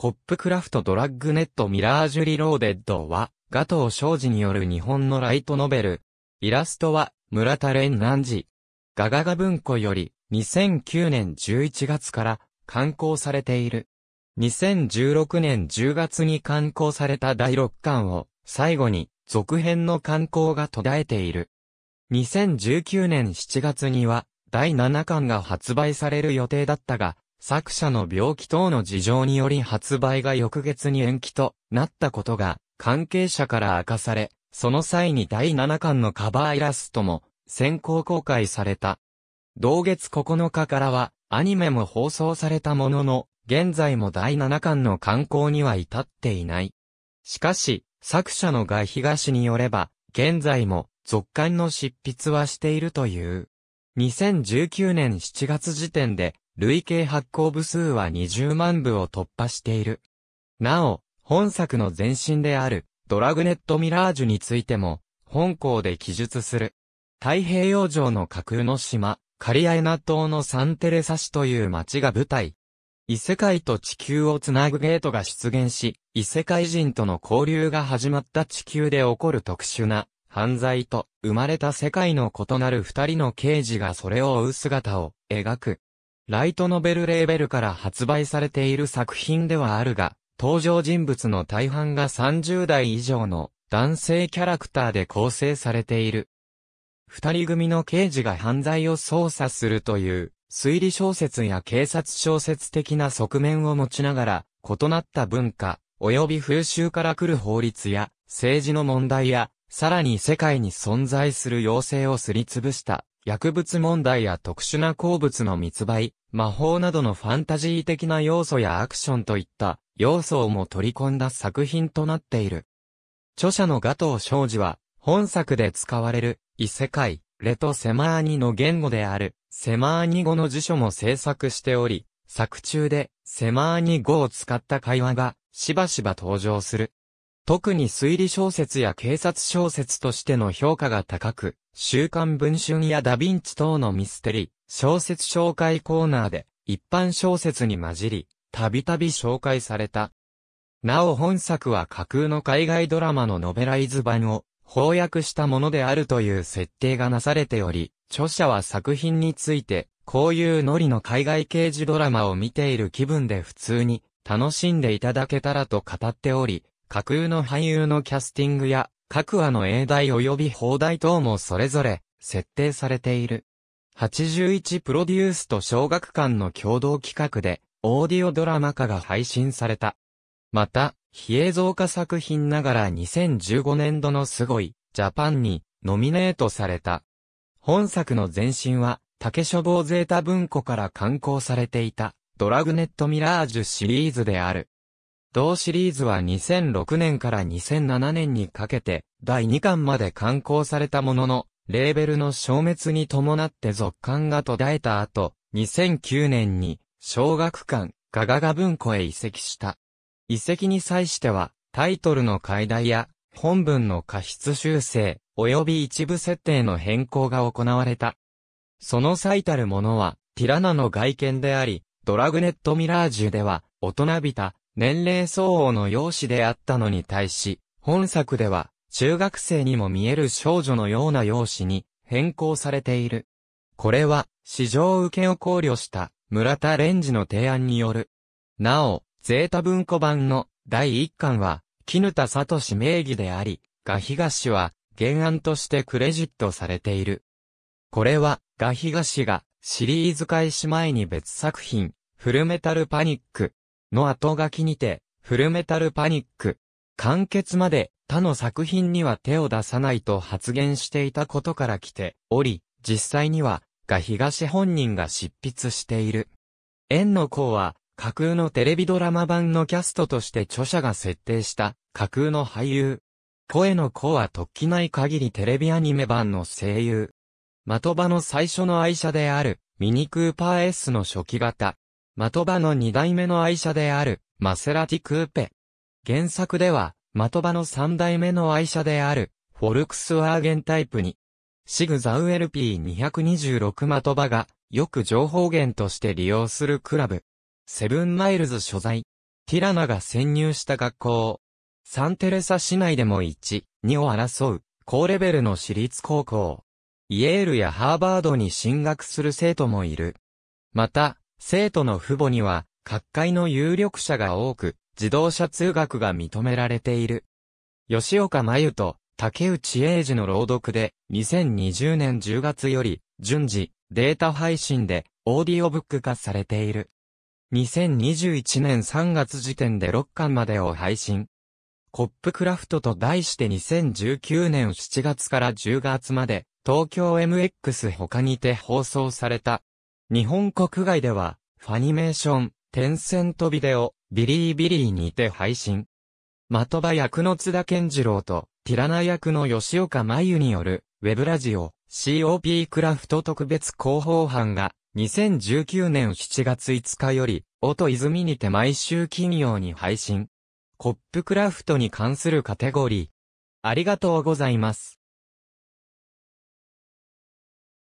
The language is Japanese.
コップクラフトドラッグネットミラージュリローデッドは、ガトーージによる日本のライトノベル。イラストは、村田蓮南寺。ガガガ文庫より、2009年11月から刊行されている。2016年10月に刊行された第6巻を、最後に、続編の刊行が途絶えている。2019年7月には、第7巻が発売される予定だったが、作者の病気等の事情により発売が翌月に延期となったことが関係者から明かされ、その際に第7巻のカバーイラストも先行公開された。同月9日からはアニメも放送されたものの、現在も第7巻の刊行には至っていない。しかし、作者の外東によれば、現在も続刊の執筆はしているという。2019年7月時点で累計発行部数は20万部を突破している。なお、本作の前身である、ドラグネットミラージュについても、本校で記述する。太平洋上の架空の島、カリアエナ島のサンテレサ市という町が舞台。異世界と地球をつなぐゲートが出現し、異世界人との交流が始まった地球で起こる特殊な犯罪と生まれた世界の異なる二人の刑事がそれを追う姿を描く。ライトノベルレーベルから発売されている作品ではあるが、登場人物の大半が30代以上の男性キャラクターで構成されている。二人組の刑事が犯罪を捜査するという推理小説や警察小説的な側面を持ちながら、異なった文化、及び風習から来る法律や、政治の問題や、さらに世界に存在する要請をすりつぶした、薬物問題や特殊な鉱物の密売、魔法などのファンタジー的な要素やアクションといった要素をも取り込んだ作品となっている。著者のガトー・庄ジは、本作で使われる異世界、レト・セマーニの言語である、セマーニ語の辞書も制作しており、作中でセマーニ語を使った会話がしばしば登場する。特に推理小説や警察小説としての評価が高く、週刊文春やダヴィンチ等のミステリー、小説紹介コーナーで、一般小説に混じり、たびたび紹介された。なお本作は架空の海外ドラマのノベライズ版を翻訳したものであるという設定がなされており、著者は作品について、こういうノリの海外刑事ドラマを見ている気分で普通に楽しんでいただけたらと語っており、架空の俳優のキャスティングや、各話の英題及び放題等もそれぞれ、設定されている。81プロデュースと小学館の共同企画で、オーディオドラマ化が配信された。また、非映像化作品ながら2015年度のすごい、ジャパンに、ノミネートされた。本作の前身は、竹書房ゼータ文庫から刊行されていた、ドラグネットミラージュシリーズである。同シリーズは2006年から2007年にかけて第2巻まで刊行されたものの、レーベルの消滅に伴って続刊が途絶えた後、2009年に小学館ガガガ文庫へ移籍した。移籍に際しては、タイトルの解題や本文の過失修正、及び一部設定の変更が行われた。その最たるものは、ティラナの外見であり、ドラグネットミラージュでは、大人びた、年齢相応の容姿であったのに対し、本作では、中学生にも見える少女のような容姿に変更されている。これは、市場受けを考慮した村田レンジの提案による。なお、ゼータ文庫版の第一巻は、絹田聡名義であり、が東は原案としてクレジットされている。これは、が東がシリーズ開始前に別作品、フルメタルパニック、の後書きにて、フルメタルパニック、完結まで他の作品には手を出さないと発言していたことから来ており、実際には、が東本人が執筆している。円の子は、架空のテレビドラマ版のキャストとして著者が設定した架空の俳優。声の子は突起ない限りテレビアニメ版の声優。的場の最初の愛車であるミニクーパー S の初期型マトバの2代目の愛車である、マセラティクーペ。原作では、マトバの3代目の愛車である、フォルクスワーゲンタイプに、シグザウ LP226 マトバが、よく情報源として利用するクラブ。セブンマイルズ所在。ティラナが潜入した学校。サンテレサ市内でも1、2を争う、高レベルの私立高校。イエールやハーバードに進学する生徒もいる。また、生徒の父母には、各界の有力者が多く、自動車通学が認められている。吉岡真由と竹内英二の朗読で、2020年10月より、順次、データ配信で、オーディオブック化されている。2021年3月時点で6巻までを配信。コップクラフトと題して2019年7月から10月まで、東京 MX 他にて放送された日本国外では、ファニメーション、テンセントビデオ、ビリービリーにて配信。的場役の津田健次郎と、ティラナ役の吉岡真由による、ウェブラジオ、COP クラフト特別広報班が、2019年7月5日より、音泉にて毎週金曜に配信。コップクラフトに関するカテゴリー。ありがとうございます。